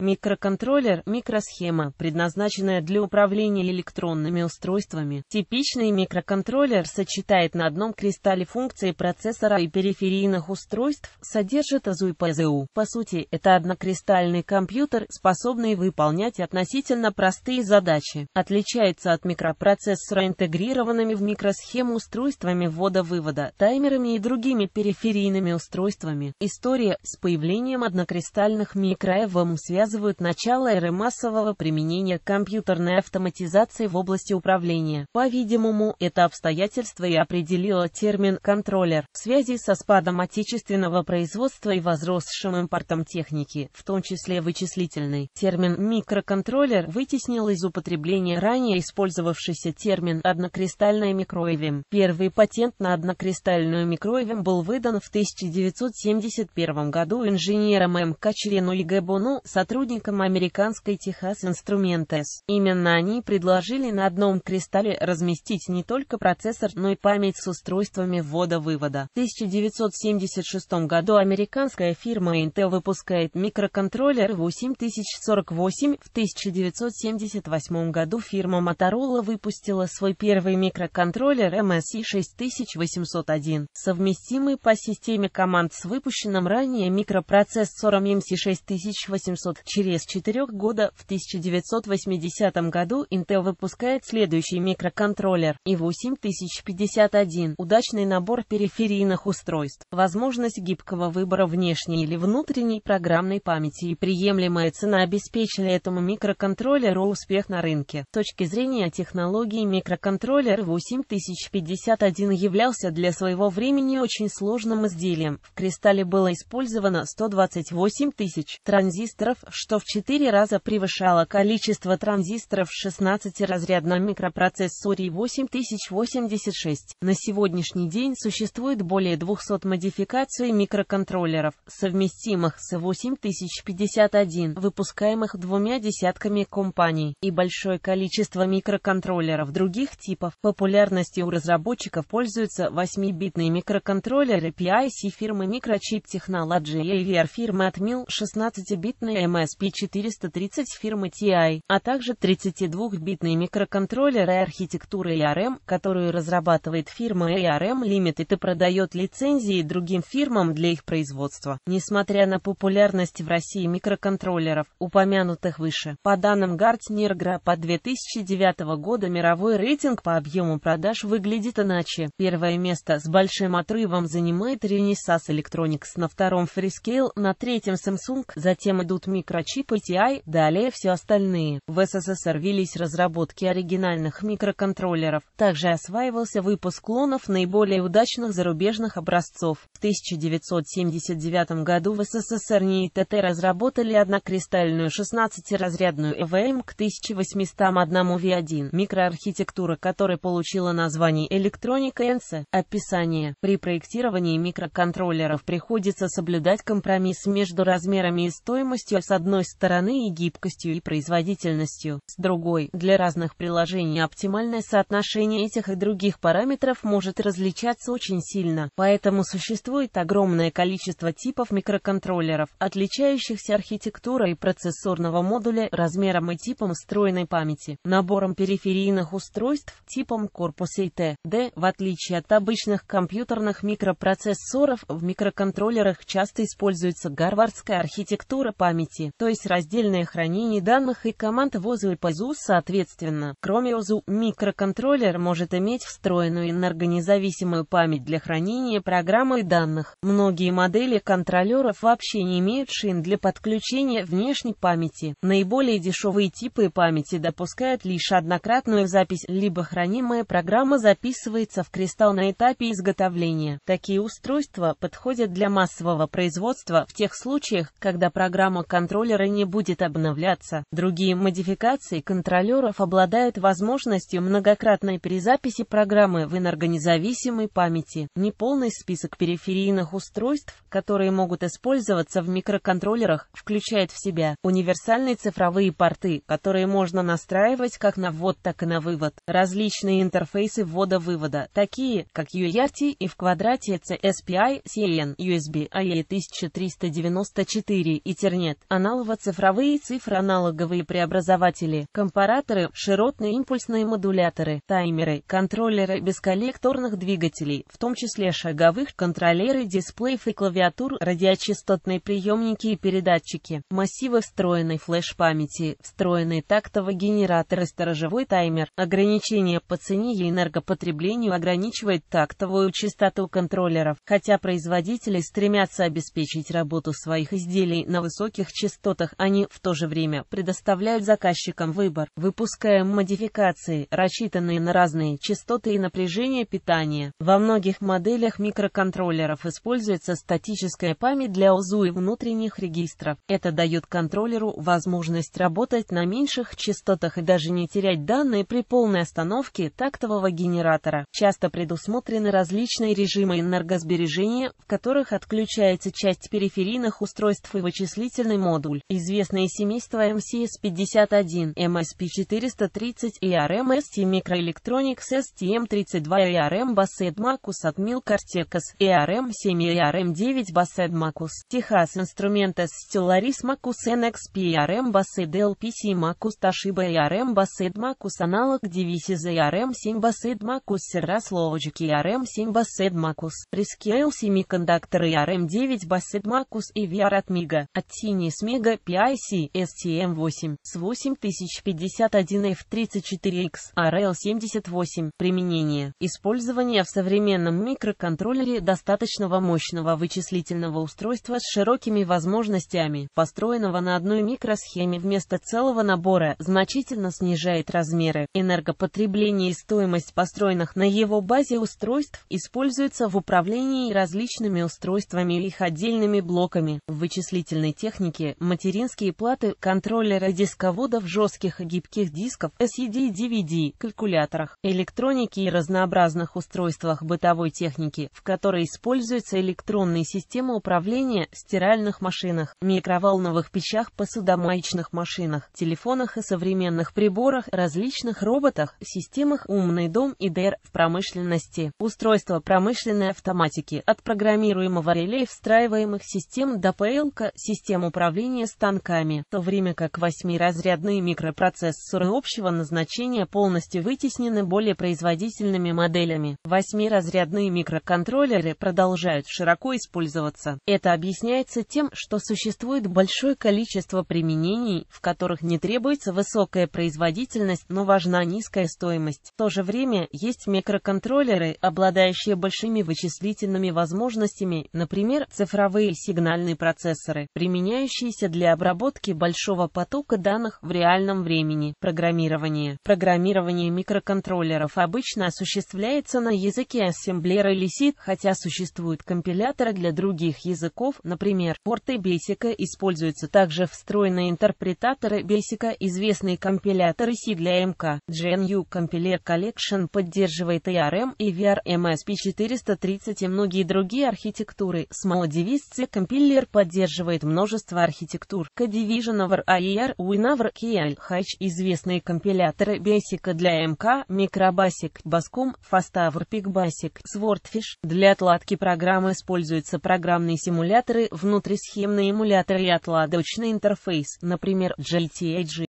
Микроконтроллер – микросхема, предназначенная для управления электронными устройствами. Типичный микроконтроллер сочетает на одном кристалле функции процессора и периферийных устройств, содержит АЗУ и ПЗУ. По сути, это однокристальный компьютер, способный выполнять относительно простые задачи. Отличается от микропроцессора интегрированными в микросхему устройствами ввода-вывода, таймерами и другими периферийными устройствами. История с появлением однокристальных микро-ЭВМ связана показывают начало эры массового применения компьютерной автоматизации в области управления. По-видимому, это обстоятельство и определило термин «контроллер» в связи со спадом отечественного производства и возросшим импортом техники, в том числе вычислительной. Термин «микроконтроллер» вытеснил из употребления ранее использовавшийся термин «однокристальная микроэвим». Первый патент на однокристальную микроэвим был выдан в 1971 году инженером М.К. Качерину и Габону, сотрудником сотрудникам американской Texas Instruments. Именно они предложили на одном кристалле разместить не только процессор, но и память с устройствами ввода-вывода. В 1976 году американская фирма Intel выпускает микроконтроллер 8048. В 1978 году фирма Motorola выпустила свой первый микроконтроллер MSI эм 6801, совместимый по системе команд с выпущенным ранее микропроцессором mc эм 6800. Через 4 года в 1980 году Intel выпускает следующий микроконтроллер i8051, удачный набор периферийных устройств, возможность гибкого выбора внешней или внутренней программной памяти и приемлемая цена обеспечили этому микроконтроллеру успех на рынке. С точки зрения технологии микроконтроллер 8051 являлся для своего времени очень сложным изделием. В кристалле было использовано 128 тысяч транзисторов, что в 4 раза превышало количество транзисторов в 16-разрядном микропроцессоре 8086. На сегодняшний день существует более 200 модификаций микроконтроллеров, совместимых с 8051, выпускаемых двумя десятками компаний, и большое количество микроконтроллеров других типов. Популярностью у разработчиков пользуются 8-битные микроконтроллеры PIC фирмы Microchip Technology и AVR фирмы Atmel, 16-битные MSP430 фирмы TI, а также 32-битный микроконтроллеры архитектуры ARM, которую разрабатывает фирма ARM Limited и продает лицензии другим фирмам для их производства. Несмотря на популярность в России микроконтроллеров, упомянутых выше, по данным Гартнергра по 2009 года мировой рейтинг по объему продаж выглядит иначе. Первое место с большим отрывом занимает Renesas Electronics, на втором Freescale, на третьем Samsung, затем идут Mix микрочип ATI, далее все остальные. В СССР велись разработки оригинальных микроконтроллеров, также осваивался выпуск клонов наиболее удачных зарубежных образцов. В 1979 году в СССР НИИТТ разработали однокристальную 16-разрядную ЭВМ эм к 1801 V1, микроархитектура которой получила название Electronic ENSE. Описание. При проектировании микроконтроллеров приходится соблюдать компромисс между размерами и стоимостью с одной стороны и гибкостью и производительностью, с другой, для разных приложений оптимальное соотношение этих и других параметров может различаться очень сильно, поэтому существует огромное количество типов микроконтроллеров, отличающихся архитектурой процессорного модуля, размером и типом встроенной памяти, набором периферийных устройств, типом корпуса и т.д. В отличие от обычных компьютерных микропроцессоров, в микроконтроллерах часто используется гарвардская архитектура памяти то есть раздельное хранение данных и команд ВОЗУ и ПАЗУ соответственно. Кроме ОЗУ, микроконтроллер может иметь встроенную энергонезависимую память для хранения программы и данных. Многие модели контроллеров вообще не имеют шин для подключения внешней памяти. Наиболее дешевые типы памяти допускают лишь однократную запись, либо хранимая программа записывается в кристалл на этапе изготовления. Такие устройства подходят для массового производства в тех случаях, когда программа контроллера контроллера не будет обновляться. Другие модификации контроллеров обладают возможностью многократной перезаписи программы в энергонезависимой памяти. Неполный список периферийных устройств, которые могут использоваться в микроконтроллерах, включает в себя универсальные цифровые порты, которые можно настраивать как на ввод, так и на вывод, различные интерфейсы ввода-вывода, такие, как UART e и в квадрате CSPI, CN, USB, AE1394 и Ethernet. Она многоканалово-цифровые цифроаналоговые преобразователи, компараторы, широтные импульсные модуляторы, таймеры, контроллеры бесколлекторных двигателей, в том числе шаговых, контроллеры дисплеев и клавиатур, радиочастотные приемники и передатчики, массивы встроенной флеш-памяти, встроенный тактовый генератор и сторожевой таймер. Ограничение по цене и энергопотреблению ограничивает тактовую частоту контроллеров, хотя производители стремятся обеспечить работу своих изделий на высоких частотах частотах они в то же время предоставляют заказчикам выбор, выпуская модификации, рассчитанные на разные частоты и напряжение питания. Во многих моделях микроконтроллеров используется статическая память для ОЗУ и внутренних регистров. Это дает контроллеру возможность работать на меньших частотах и даже не терять данные при полной остановке тактового генератора. Часто предусмотрены различные режимы энергосбережения, в которых отключается часть периферийных устройств и вычислительный модуль. Гасуль, известные семейства MCS-51, MSP-430 и RMST Microelectronics STM-32 и RM Bassett Macus от Milkartekos, и RM-7 и RM-9 Bassett Macus, Техас Instrumentes Stellaris Macus NXP и RM Bassett LPC Macus Toshiba и RM Bassett Macus аналог Divisis и RM-7 Bassett Macus Serras Logic и RM-7 Bassett Macus, Rescale Semiconductor и RM-9 Bassett Macus и VR от Miga, от Tiny Smeg Omega PIC STM8 с 8051F34X RL78. А Применение. Использование в современном микроконтроллере достаточного мощного вычислительного устройства с широкими возможностями, построенного на одной микросхеме вместо целого набора, значительно снижает размеры, энергопотребление и стоимость построенных на его базе устройств, используется в управлении различными устройствами и их отдельными блоками. В вычислительной технике материнские платы контроллеры, дисководов жестких и гибких дисков, SED и DVD, калькуляторах, электронике и разнообразных устройствах бытовой техники, в которой используются электронные системы управления, стиральных машинах, микроволновых печах, посудомоечных машинах, телефонах и современных приборах, различных роботах, системах «Умный дом» и ДР в промышленности, устройства промышленной автоматики, от программируемого реле встраиваемых систем до ПЛК, систем управления управления станками, в то время как восьмиразрядные микропроцессоры общего назначения полностью вытеснены более производительными моделями. Восьмиразрядные микроконтроллеры продолжают широко использоваться. Это объясняется тем, что существует большое количество применений, в которых не требуется высокая производительность, но важна низкая стоимость. В то же время есть микроконтроллеры, обладающие большими вычислительными возможностями, например, цифровые сигнальные процессоры, применяющиеся возможности для обработки большого потока данных в реальном времени. Программирование. Программирование микроконтроллеров обычно осуществляется на языке ассемблера или C, хотя существуют компиляторы для других языков, например, порты Basic используются также встроенные интерпретаторы Basic, известные компиляторы C для МК. GNU Compiler Collection поддерживает ARM и VRMSP430 и многие другие архитектуры. SMO-девизцы компилер поддерживает множество архитектур архитектур Division over IR Winover Kial известные компиляторы Basic для МК, Микробасик Баском Фаставр Пикбасик Swordfish. Для отладки программы используются программные симуляторы, внутрисхемные эмуляторы и отладочный интерфейс, например, GLTAG.